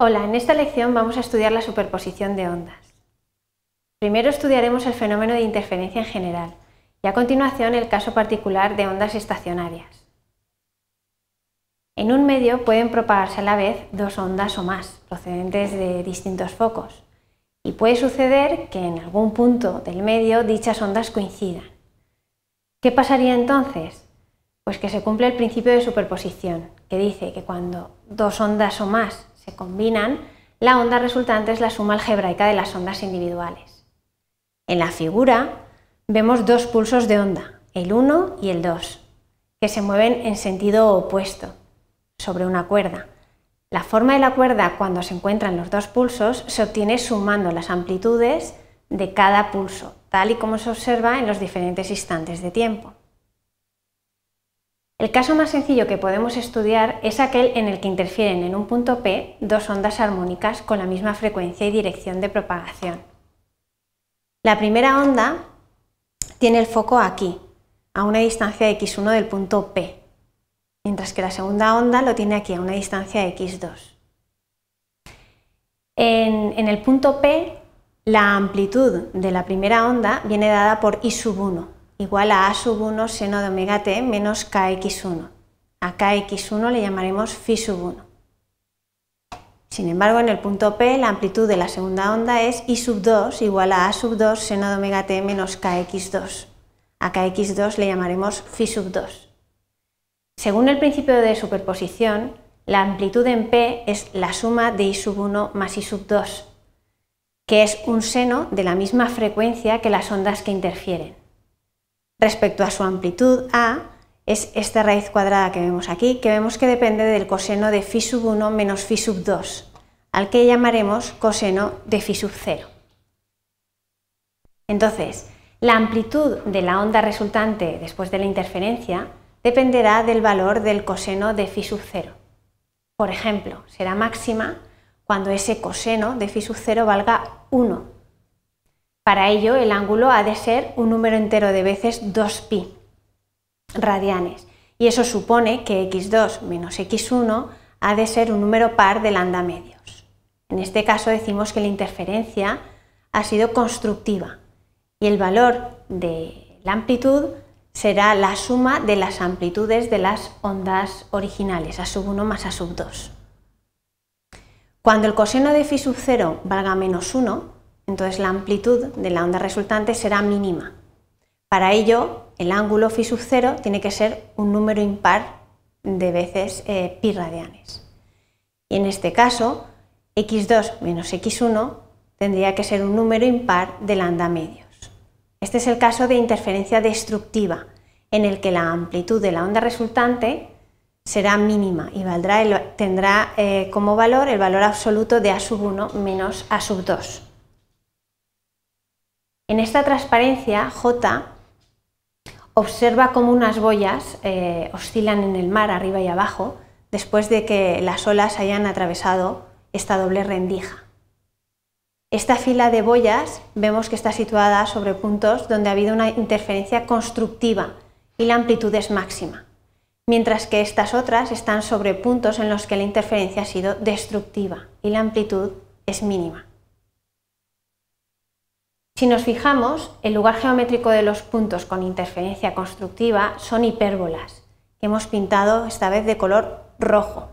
Hola, en esta lección vamos a estudiar la superposición de ondas. Primero estudiaremos el fenómeno de interferencia en general y a continuación el caso particular de ondas estacionarias. En un medio pueden propagarse a la vez dos ondas o más, procedentes de distintos focos, y puede suceder que en algún punto del medio dichas ondas coincidan. ¿Qué pasaría entonces? Pues que se cumple el principio de superposición, que dice que cuando dos ondas o más se combinan, la onda resultante es la suma algebraica de las ondas individuales. En la figura vemos dos pulsos de onda, el 1 y el 2, que se mueven en sentido opuesto, sobre una cuerda. La forma de la cuerda cuando se encuentran los dos pulsos se obtiene sumando las amplitudes de cada pulso, tal y como se observa en los diferentes instantes de tiempo. El caso más sencillo que podemos estudiar es aquel en el que interfieren en un punto P dos ondas armónicas con la misma frecuencia y dirección de propagación. La primera onda tiene el foco aquí, a una distancia de x1 del punto P, mientras que la segunda onda lo tiene aquí, a una distancia de x2. En, el punto P, la amplitud de la primera onda viene dada por i 1, igual a A sub 1 seno de omega t menos kx1. A kx1 le llamaremos phi sub 1. Sin embargo, en el punto P la amplitud de la segunda onda es I sub 2 igual a A sub 2 seno de omega t menos kx2. A kx2 le llamaremos phi sub 2. Según el principio de superposición, la amplitud en P es la suma de I sub 1 más I sub 2, que es un seno de la misma frecuencia que las ondas que interfieren respecto a su amplitud A, es esta raíz cuadrada que vemos aquí, que vemos que depende del coseno de phi sub 1 menos phi sub 2, al que llamaremos coseno de phi sub 0. Entonces, la amplitud de la onda resultante después de la interferencia dependerá del valor del coseno de phi sub 0. Por ejemplo, será máxima cuando ese coseno de phi sub 0 valga 1 para ello, el ángulo ha de ser un número entero de veces 2pi radianes. Y eso supone que x2 menos x1 ha de ser un número par de lambda medios. En este caso decimos que la interferencia ha sido constructiva y el valor de la amplitud será la suma de las amplitudes de las ondas originales, a sub 1 más a sub 2. Cuando el coseno de phi sub 0 valga menos 1, entonces la amplitud de la onda resultante será mínima. Para ello, el ángulo phi sub 0 tiene que ser un número impar de veces eh, pi radianes. Y en este caso, x2 menos x1 tendría que ser un número impar de lambda medios. Este es el caso de interferencia destructiva, en el que la amplitud de la onda resultante será mínima y tendrá eh, como valor el valor absoluto de a sub 1 menos a sub 2. En esta transparencia, J observa cómo unas boyas eh, oscilan en el mar arriba y abajo después de que las olas hayan atravesado esta doble rendija. Esta fila de boyas vemos que está situada sobre puntos donde ha habido una interferencia constructiva y la amplitud es máxima, mientras que estas otras están sobre puntos en los que la interferencia ha sido destructiva y la amplitud es mínima. Si nos fijamos, el lugar geométrico de los puntos con interferencia constructiva son hipérbolas, que hemos pintado esta vez de color rojo.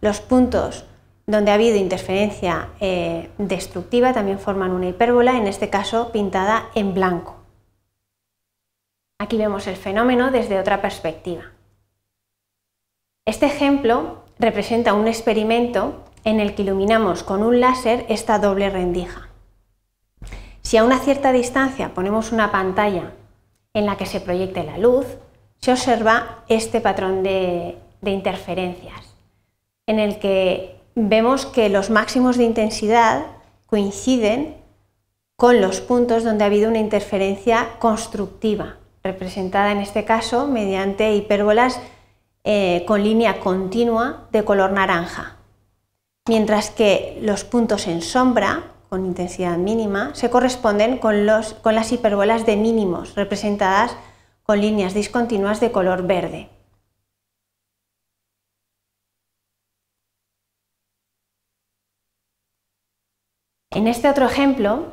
Los puntos donde ha habido interferencia eh, destructiva también forman una hipérbola, en este caso pintada en blanco. Aquí vemos el fenómeno desde otra perspectiva. Este ejemplo representa un experimento en el que iluminamos con un láser esta doble rendija. Si a una cierta distancia ponemos una pantalla en la que se proyecte la luz, se observa este patrón de, interferencias, en el que vemos que los máximos de intensidad coinciden con los puntos donde ha habido una interferencia constructiva, representada en este caso mediante hipérbolas eh, con línea continua de color naranja, mientras que los puntos en sombra con intensidad mínima se corresponden con, las hiperbolas de mínimos, representadas con líneas discontinuas de color verde. En este otro ejemplo,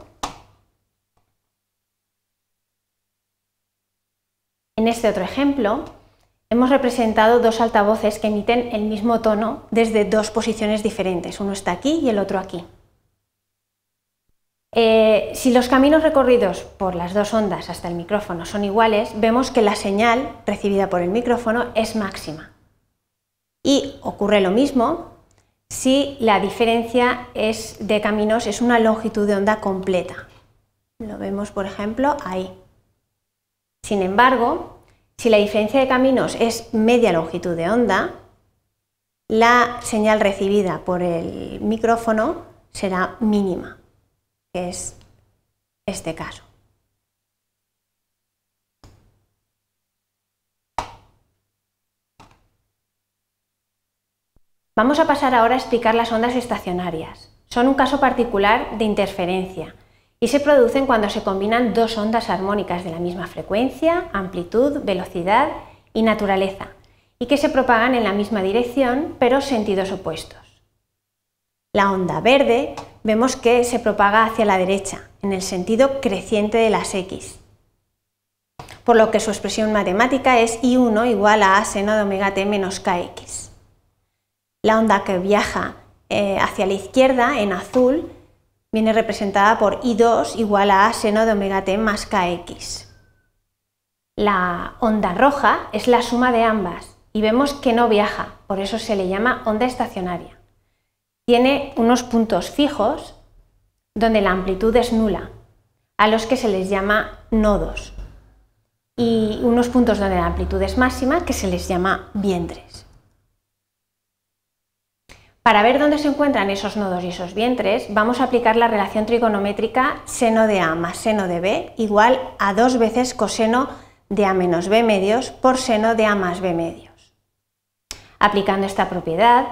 en este otro ejemplo, hemos representado dos altavoces que emiten el mismo tono desde dos posiciones diferentes. Uno está aquí y el otro aquí. Eh, si los caminos recorridos por las dos ondas hasta el micrófono son iguales, vemos que la señal recibida por el micrófono es máxima. Y ocurre lo mismo si la diferencia de caminos es una longitud de onda completa. Lo vemos, por ejemplo, ahí. Sin embargo, si la diferencia de caminos es media longitud de onda, la señal recibida por el micrófono será mínima que es este caso. Vamos a pasar ahora a explicar las ondas estacionarias. Son un caso particular de interferencia y se producen cuando se combinan dos ondas armónicas de la misma frecuencia, amplitud, velocidad y naturaleza, y que se propagan en la misma dirección pero sentidos opuestos. La onda verde vemos que se propaga hacia la derecha, en el sentido creciente de las x, por lo que su expresión matemática es I1 igual a seno de omega t menos kx. La onda que viaja eh, hacia la izquierda, en azul, viene representada por I2 igual a seno de omega t más kx. La onda roja es la suma de ambas y vemos que no viaja, por eso se le llama onda estacionaria tiene unos puntos fijos donde la amplitud es nula, a los que se les llama nodos, y unos puntos donde la amplitud es máxima que se les llama vientres. Para ver dónde se encuentran esos nodos y esos vientres, vamos a aplicar la relación trigonométrica seno de A más seno de B igual a dos veces coseno de A menos B medios por seno de A más B medios. Aplicando esta propiedad,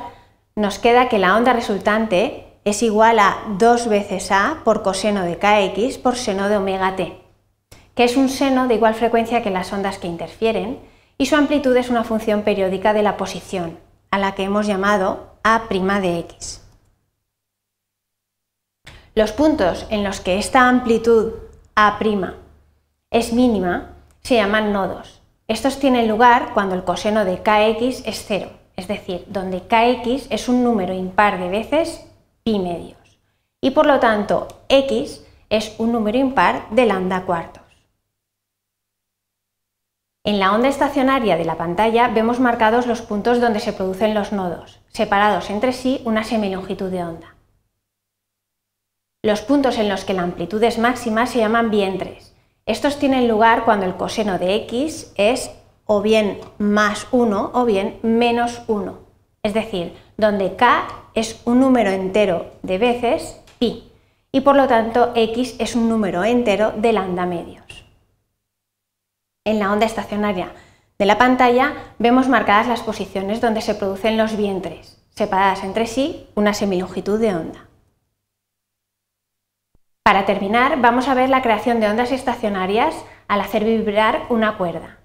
nos queda que la onda resultante es igual a 2 veces A por coseno de kx por seno de omega t, que es un seno de igual frecuencia que las ondas que interfieren, y su amplitud es una función periódica de la posición, a la que hemos llamado A' de x. Los puntos en los que esta amplitud A' es mínima se llaman nodos. Estos tienen lugar cuando el coseno de kx es cero es decir, donde kx es un número impar de veces pi medios. Y por lo tanto, x es un número impar de lambda cuartos. En la onda estacionaria de la pantalla vemos marcados los puntos donde se producen los nodos, separados entre sí una semilongitud de onda. Los puntos en los que la amplitud es máxima se llaman vientres. Estos tienen lugar cuando el coseno de x es o bien más 1 o bien menos 1. Es decir, donde k es un número entero de veces pi y por lo tanto x es un número entero de lambda medios. En la onda estacionaria de la pantalla vemos marcadas las posiciones donde se producen los vientres, separadas entre sí una semilongitud de onda. Para terminar, vamos a ver la creación de ondas estacionarias al hacer vibrar una cuerda.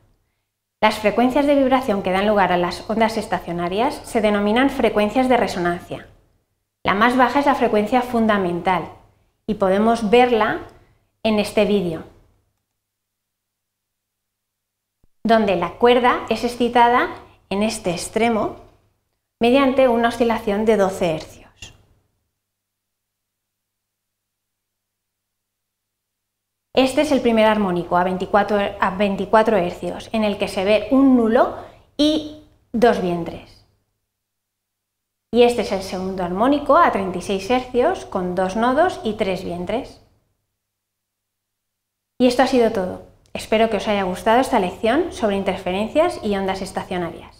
Las frecuencias de vibración que dan lugar a las ondas estacionarias se denominan frecuencias de resonancia. La más baja es la frecuencia fundamental y podemos verla en este vídeo, donde la cuerda es excitada en este extremo mediante una oscilación de 12 Hz. Este es el primer armónico a 24, a hercios, en el que se ve un nulo y dos vientres. Y este es el segundo armónico a 36 hercios, con dos nodos y tres vientres. Y esto ha sido todo. Espero que os haya gustado esta lección sobre interferencias y ondas estacionarias.